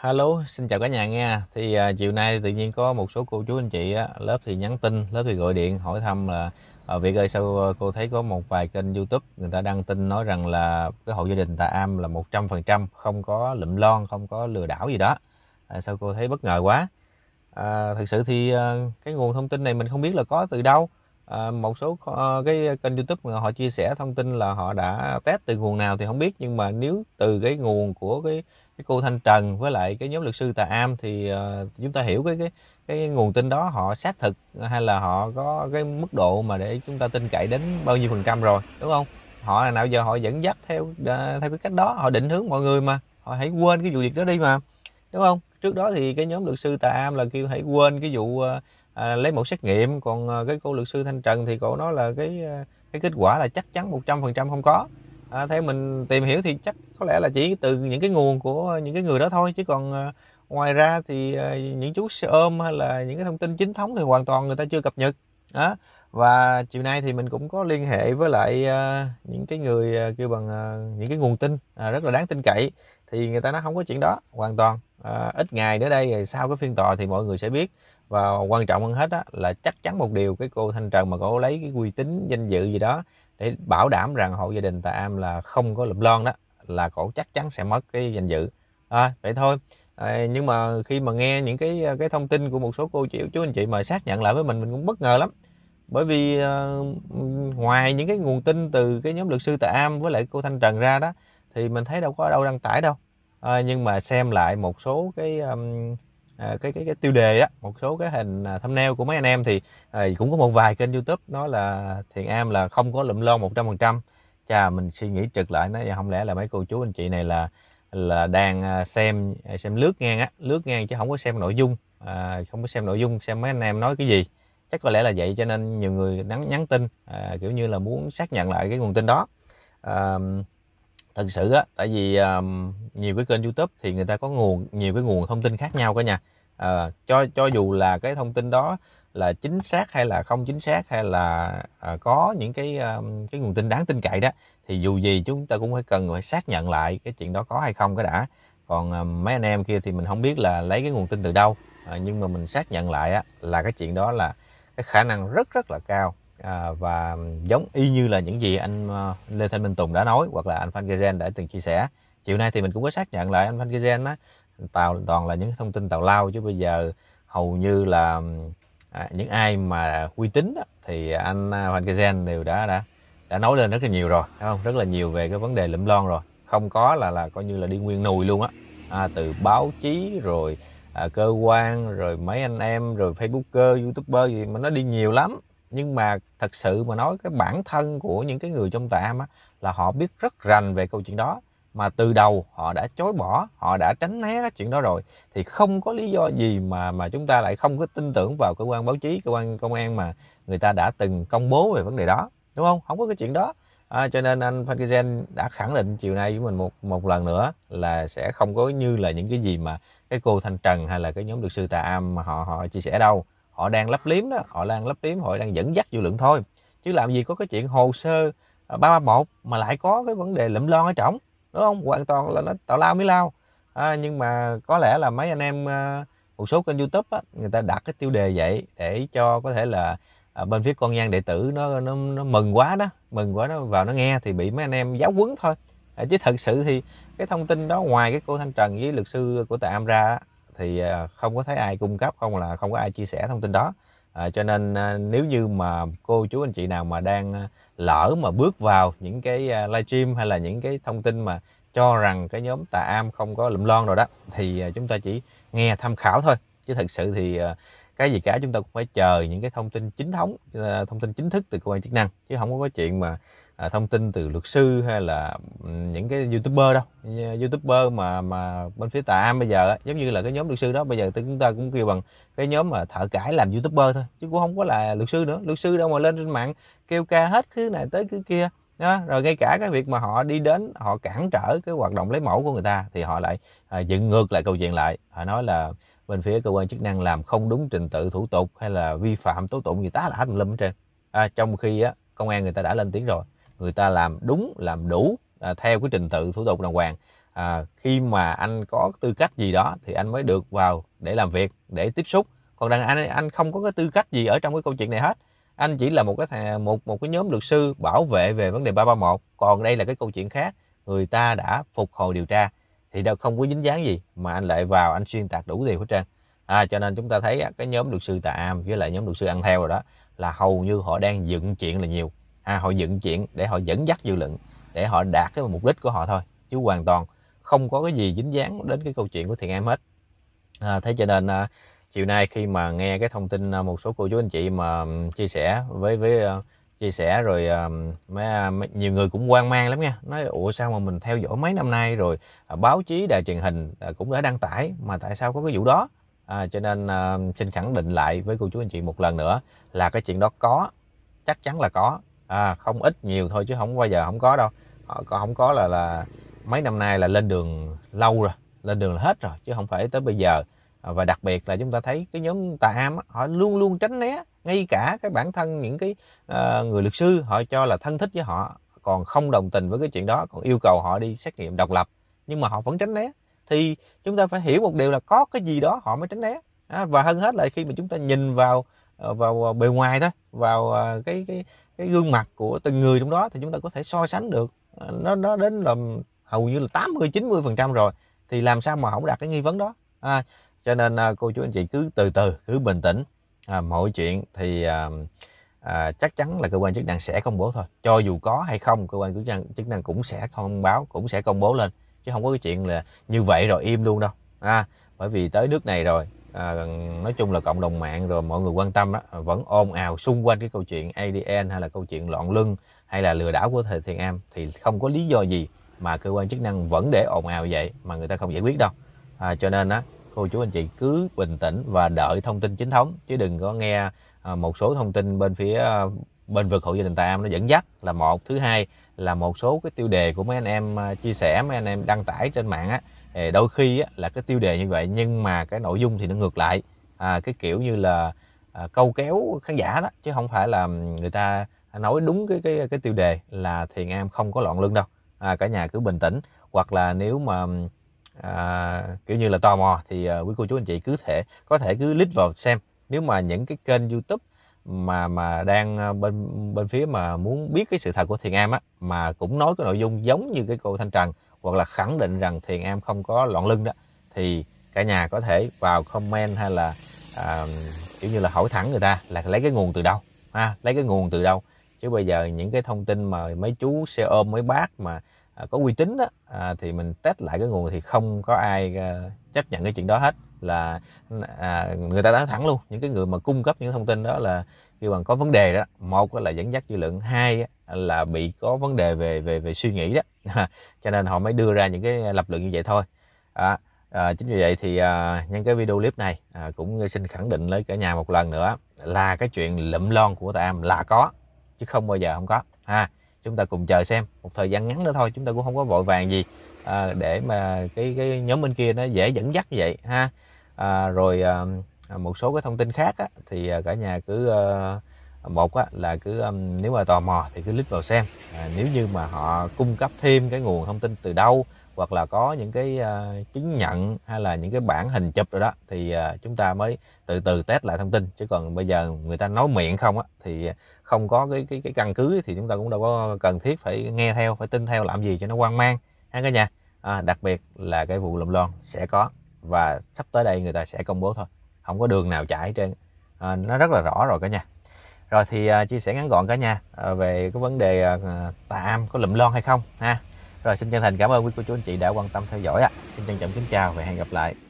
Hello, xin chào cả nhà nghe. Thì à, chiều nay tự nhiên có một số cô chú anh chị á, lớp thì nhắn tin, lớp thì gọi điện hỏi thăm là à, Việt ơi sao à, cô thấy có một vài kênh YouTube người ta đăng tin nói rằng là cái hộ gia đình Tà Am là 100% không có lụm lon, không có lừa đảo gì đó. À, sao cô thấy bất ngờ quá? À, thực sự thì à, cái nguồn thông tin này mình không biết là có từ đâu. À, một số à, cái kênh YouTube họ chia sẻ thông tin là họ đã test từ nguồn nào thì không biết nhưng mà nếu từ cái nguồn của cái cái cô Thanh Trần với lại cái nhóm luật sư Tà Am thì uh, chúng ta hiểu cái cái cái nguồn tin đó họ xác thực hay là họ có cái mức độ mà để chúng ta tin cậy đến bao nhiêu phần trăm rồi đúng không họ là nào giờ họ dẫn dắt theo uh, theo cái cách đó họ định hướng mọi người mà họ hãy quên cái vụ việc đó đi mà đúng không trước đó thì cái nhóm luật sư Tà Am là kêu hãy quên cái vụ uh, à, lấy mẫu xét nghiệm còn cái cô luật sư thanh trần thì cô nói là cái cái kết quả là chắc chắn 100% không có à, theo mình tìm hiểu thì chắc có lẽ là chỉ từ những cái nguồn của những cái người đó thôi chứ còn ờ, ngoài ra thì ờ, những chú xe ôm hay là những cái thông tin chính thống thì hoàn toàn người ta chưa cập nhật đó và chiều nay thì mình cũng có liên hệ với lại ờ, những cái người kêu bằng những cái nguồn tin à, rất là đáng tin cậy thì người ta nói không có chuyện đó hoàn toàn ít ngày nữa đây rồi sau cái phiên tòa thì mọi người sẽ biết và quan trọng hơn hết đó, là chắc chắn một điều cái cô thanh trần mà cô lấy cái uy tín danh dự gì đó để bảo đảm rằng hộ gia đình tại am là không có lụm lon đó là cổ chắc chắn sẽ mất cái danh dự à, vậy thôi à, nhưng mà khi mà nghe những cái à, cái thông tin của một số cô chị chú anh chị mời xác nhận lại với mình mình cũng bất ngờ lắm bởi vì uh, ngoài những cái nguồn tin từ cái nhóm luật sư tại am với lại cô thanh trần ra đó thì mình thấy đâu có đâu đăng tải đâu à, nhưng mà xem lại một số cái um, Ờ, cái cái cái tiêu đề đó một số cái hình à, thumbnail của mấy anh em thì à, cũng có một vài kênh youtube nó là thiện am là không có lụm lo một trăm phần trăm chà mình suy nghĩ trực lại nó không lẽ là mấy cô chú anh chị này là là đang à, xem xem lướt ngang á lướt ngang chứ không có xem nội dung à, không có xem nội dung xem mấy anh em nói cái gì chắc có lẽ là vậy cho nên nhiều người nhắn nhắn tin à, kiểu như là muốn xác nhận lại cái nguồn tin đó à, thật sự á tại vì um, nhiều cái kênh youtube thì người ta có nguồn nhiều cái nguồn thông tin khác nhau cả nhà à, cho cho dù là cái thông tin đó là chính xác hay là không chính xác hay là à, có những cái um, cái nguồn tin đáng tin cậy đó thì dù gì chúng ta cũng phải cần phải xác nhận lại cái chuyện đó có hay không cái đã còn à, mấy anh em kia thì mình không biết là lấy cái nguồn tin từ đâu à, nhưng mà mình xác nhận lại á, là cái chuyện đó là cái khả năng rất rất là cao à, và giống y như là những gì anh Lê Thanh Minh Tùng đã nói hoặc là anh Phan Gezen đã từng chia sẻ chiều nay thì mình cũng có xác nhận lại anh Phan Gezen á tàu toàn là những thông tin tào lao chứ bây giờ hầu như là à, những ai mà uy tín đó, thì anh à, Hoàng Gen đều đã đã đã nói lên rất là nhiều rồi đúng không rất là nhiều về cái vấn đề lụm lon rồi không có là là coi như là đi nguyên nùi luôn á à, từ báo chí rồi à, cơ quan rồi mấy anh em rồi facebooker youtuber gì mà nó đi nhiều lắm nhưng mà thật sự mà nói cái bản thân của những cái người trong tạm á là họ biết rất rành về câu chuyện đó mà từ đầu họ đã chối bỏ họ đã tránh né cái chuyện đó rồi thì không có lý do gì mà mà chúng ta lại không có tin tưởng vào cơ quan báo chí cơ quan công an mà người ta đã từng công bố về vấn đề đó đúng không không có cái chuyện đó à, cho nên anh Phan Kizen đã khẳng định chiều nay với mình một một lần nữa là sẽ không có như là những cái gì mà cái cô Thanh Trần hay là cái nhóm luật sư Tà Am mà họ họ chia sẻ đâu họ đang lấp liếm đó họ đang lấp liếm họ đang dẫn dắt dư luận thôi chứ làm gì có cái chuyện hồ sơ 331 mà lại có cái vấn đề lụm lon ở trong đúng không hoàn toàn là nó tào lao mới lao à, nhưng mà có lẽ là mấy anh em à, một số kênh youtube á, người ta đặt cái tiêu đề vậy để cho có thể là à, bên phía con nhan đệ tử nó, nó nó mừng quá đó mừng quá nó vào nó nghe thì bị mấy anh em giáo quấn thôi à, chứ thật sự thì cái thông tin đó ngoài cái cô thanh trần với luật sư của am ra thì à, không có thấy ai cung cấp không là không có ai chia sẻ thông tin đó à, cho nên à, nếu như mà cô chú anh chị nào mà đang à, lỡ mà bước vào những cái à, livestream hay là những cái thông tin mà cho rằng cái nhóm tà am không có lụm lon rồi đó thì à, chúng ta chỉ nghe tham khảo thôi chứ thật sự thì à, cái gì cả chúng ta cũng phải chờ những cái thông tin chính thống à, thông tin chính thức từ cơ quan chức năng chứ không có chuyện mà à, thông tin từ luật sư hay là những cái youtuber đâu youtuber mà mà bên phía tà am bây giờ ấy, giống như là cái nhóm luật sư đó bây giờ chúng ta cũng kêu bằng cái nhóm mà thợ cải làm youtuber thôi chứ cũng không có là luật sư nữa luật sư đâu mà lên trên mạng kêu ca hết thứ này tới thứ kia đó. rồi ngay cả cái việc mà họ đi đến họ cản trở cái hoạt động lấy mẫu của người ta thì họ lại à, dựng ngược lại câu chuyện lại họ nói là bên phía cơ quan chức năng làm không đúng trình tự thủ tục hay là vi phạm tố tụng gì tá là hết tùm lum hết trơn à, trong khi á, công an người ta đã lên tiếng rồi người ta làm đúng làm đủ à, theo cái trình tự thủ tục đàng hoàng à, khi mà anh có tư cách gì đó thì anh mới được vào để làm việc để tiếp xúc còn đàn anh anh không có cái tư cách gì ở trong cái câu chuyện này hết anh chỉ là một cái một một cái nhóm luật sư bảo vệ về vấn đề 331 còn đây là cái câu chuyện khác người ta đã phục hồi điều tra thì đâu không có dính dáng gì mà anh lại vào anh xuyên tạc đủ điều hết trơn à, cho nên chúng ta thấy cái nhóm luật sư tà am với lại nhóm luật sư ăn theo rồi đó là hầu như họ đang dựng chuyện là nhiều à, họ dựng chuyện để họ dẫn dắt dư luận để họ đạt cái mục đích của họ thôi chứ hoàn toàn không có cái gì dính dáng đến cái câu chuyện của thiền em hết à, thế cho nên à, chiều nay khi mà nghe cái thông tin à, một số cô chú anh chị mà chia sẻ với với uh, chia sẻ rồi uh, mấy, mấy nhiều người cũng quan mang lắm nha nói ủa sao mà mình theo dõi mấy năm nay rồi uh, báo chí đài truyền hình uh, cũng đã đăng tải mà tại sao có cái vụ đó à, cho nên uh, xin khẳng định lại với cô chú anh chị một lần nữa là cái chuyện đó có chắc chắn là có à, không ít nhiều thôi chứ không bao giờ không có đâu họ ờ, không có là là mấy năm nay là lên đường lâu rồi lên đường là hết rồi chứ không phải tới bây giờ ờ, và đặc biệt là chúng ta thấy cái nhóm tà am họ luôn luôn tránh né ngay cả cái bản thân những cái uh, người luật sư họ cho là thân thích với họ còn không đồng tình với cái chuyện đó còn yêu cầu họ đi xét nghiệm độc lập nhưng mà họ vẫn tránh né thì chúng ta phải hiểu một điều là có cái gì đó họ mới tránh né à, và hơn hết là khi mà chúng ta nhìn vào vào bề ngoài thôi vào cái cái cái gương mặt của từng người trong đó thì chúng ta có thể so sánh được à, nó nó đến là hầu như là 80 90 phần trăm rồi thì làm sao mà không đặt cái nghi vấn đó à, cho nên à, cô chú anh chị cứ từ từ cứ bình tĩnh à, mọi chuyện thì à, à, chắc chắn là cơ quan chức năng sẽ công bố thôi cho dù có hay không cơ quan chức năng chức năng cũng sẽ thông báo cũng sẽ công bố lên chứ không có cái chuyện là như vậy rồi im luôn đâu à, bởi vì tới nước này rồi à, nói chung là cộng đồng mạng rồi mọi người quan tâm đó vẫn ôm ào xung quanh cái câu chuyện ADN hay là câu chuyện loạn lưng hay là lừa đảo của thầy Thiền Am thì không có lý do gì mà cơ quan chức năng vẫn để ồn ào vậy mà người ta không giải quyết đâu à, cho nên á cô chú anh chị cứ bình tĩnh và đợi thông tin chính thống chứ đừng có nghe à, một số thông tin bên phía à, bên vực hộ gia đình Tài Am nó dẫn dắt là một thứ hai là một số cái tiêu đề của mấy anh em à, chia sẻ mấy anh em đăng tải trên mạng á đôi khi là cái tiêu đề như vậy nhưng mà cái nội dung thì nó ngược lại à, cái kiểu như là à, câu kéo khán giả đó chứ không phải là người ta nói đúng cái cái cái tiêu đề là thiền am không có loạn lưng đâu à, cả nhà cứ bình tĩnh hoặc là nếu mà à, kiểu như là tò mò thì à, quý cô chú anh chị cứ thể có thể cứ lít vào xem nếu mà những cái kênh youtube mà mà đang à, bên bên phía mà muốn biết cái sự thật của thiền am á mà cũng nói cái nội dung giống như cái cô thanh trần hoặc là khẳng định rằng thiền em không có loạn lưng đó thì cả nhà có thể vào comment hay là à, kiểu như là hỏi thẳng người ta là lấy cái nguồn từ đâu ha lấy cái nguồn từ đâu chứ bây giờ những cái thông tin mà mấy chú xe ôm mấy bác mà à, có uy tín đó à, thì mình test lại cái nguồn thì không có ai à, chấp nhận cái chuyện đó hết là à, người ta nói thẳng luôn những cái người mà cung cấp những thông tin đó là kêu bằng có vấn đề đó một là dẫn dắt dư luận hai là bị có vấn đề về về về suy nghĩ đó cho nên họ mới đưa ra những cái lập luận như vậy thôi à, à, chính vì vậy thì à, nhân cái video clip này à, cũng xin khẳng định lấy cả nhà một lần nữa là cái chuyện lụm lon của tam là có chứ không bao giờ không có ha chúng ta cùng chờ xem một thời gian ngắn nữa thôi chúng ta cũng không có vội vàng gì à, để mà cái cái nhóm bên kia nó dễ dẫn dắt như vậy ha à, rồi à, À, một số cái thông tin khác á, thì à, cả nhà cứ ờ, một á, là cứ nếu mà tò mò thì cứ click vào xem à, nếu như mà họ cung cấp thêm cái nguồn thông tin từ đâu hoặc là có những cái uh, chứng nhận hay là những cái bản hình chụp rồi đó thì uh, chúng ta mới từ từ test lại thông tin chứ còn bây giờ người ta nói miệng không á thì không có cái cái cái căn cứ thì chúng ta cũng đâu có cần thiết phải nghe theo phải tin theo làm gì cho nó hoang mang ha cả nhà à, đặc biệt là cái vụ lùm lon sẽ có và sắp tới đây người ta sẽ công bố thôi không có đường nào chạy trên à, nó rất là rõ rồi cả nhà rồi thì à, chia sẻ ngắn gọn cả nhà à, về cái vấn đề à, à, tà am có lụm lon hay không ha rồi xin chân thành cảm ơn quý cô chú anh chị đã quan tâm theo dõi ạ à. xin trân trọng kính chào và hẹn gặp lại